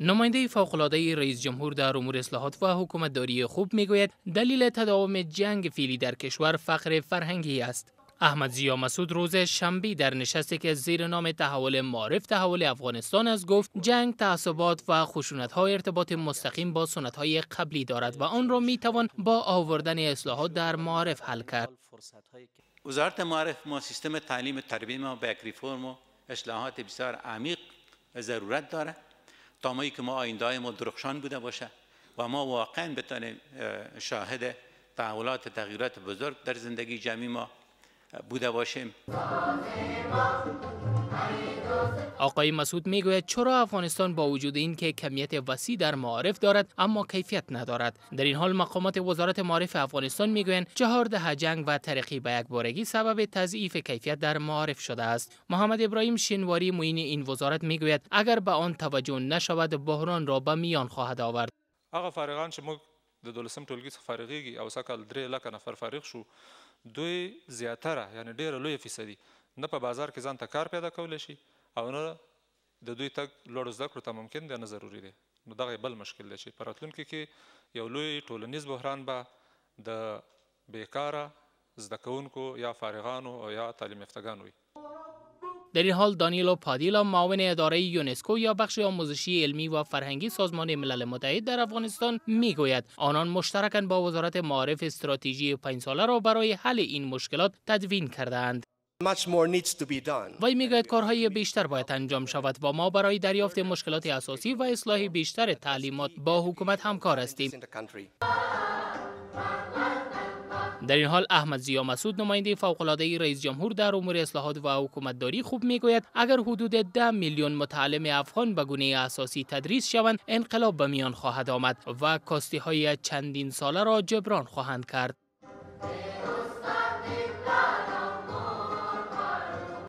نماینده فوق‌العاده رئیس جمهور در امور اصلاحات و داری خوب میگوید دلیل تداوم جنگ فیلی در کشور فقر فرهنگی است. احمد زیا مسعود روز شنبه در نشستی که زیر نام تحول معرف تحول افغانستان از گفت جنگ تعصبات و خشونت های ارتباط مستقیم با سنت های قبلی دارد و آن را می توان با آوردن اصلاحات در معرف حل کرد وزارت معرف ما سیستم تعلیم تربیت ما به ریفرم و اصلاحات بسیار عمیق ضرورت داره تا مایی که ما آینده ما درخشان بوده باشه و ما واقعا بتانیم شاهد تحولات تغییرات بزرگ در زندگی جمعی ما بوده باشیم آقای مسعود میگوید چرا افغانستان با وجود این که کمیت وسیع در معارف دارد اما کیفیت ندارد در این حال مقامات وزارت معارف افغانستان میگویند چهارده جنگ و ترقی به یکبارگی سبب تضعیف کیفیت در معارف شده است محمد ابراهیم شینواری معین این وزارت میگوید اگر به آن توجه نشود بحران را به میان خواهد آورد آقا فرغان شما د دولسم ټولګي څخه فارغېږي او سکل درې لکه نفر فارغ شو دوی زیاتره یعنی ډېره لویه فیصدي نه په بازار کې ځان ته کار پیدا کولی شي او نه د دوی تګ لوړو زده کړو ته ممکن دی نه ضروري دی نو دغه بل مشکل دی چې په راتلونکي کې یو لوی ټولنیز بحران به د بېکاره زده کوونکو یا فارغانو او یا تعلیم یافتګانو وي در این حال دانیلو پادیلا معاون اداره یونسکو یا بخش آموزشی علمی و فرهنگی سازمان ملل متحد در افغانستان میگوید آنان مشترکاً با وزارت معارف استراتژی پنج ساله را برای حل این مشکلات تدوین کردهاند وی میگوید کارهای بیشتر باید انجام شود و ما برای دریافت مشکلات اساسی و اصلاح بیشتر تعلیمات با حکومت همکار هستیم. در این حال احمد زیا مسعود نماینده فوق رئیس جمهور در امور اصلاحات و حکومتداری خوب میگوید اگر حدود ده میلیون متعلم افغان به گونه اساسی تدریس شوند انقلاب به میان خواهد آمد و کاستی های چندین ساله را جبران خواهند کرد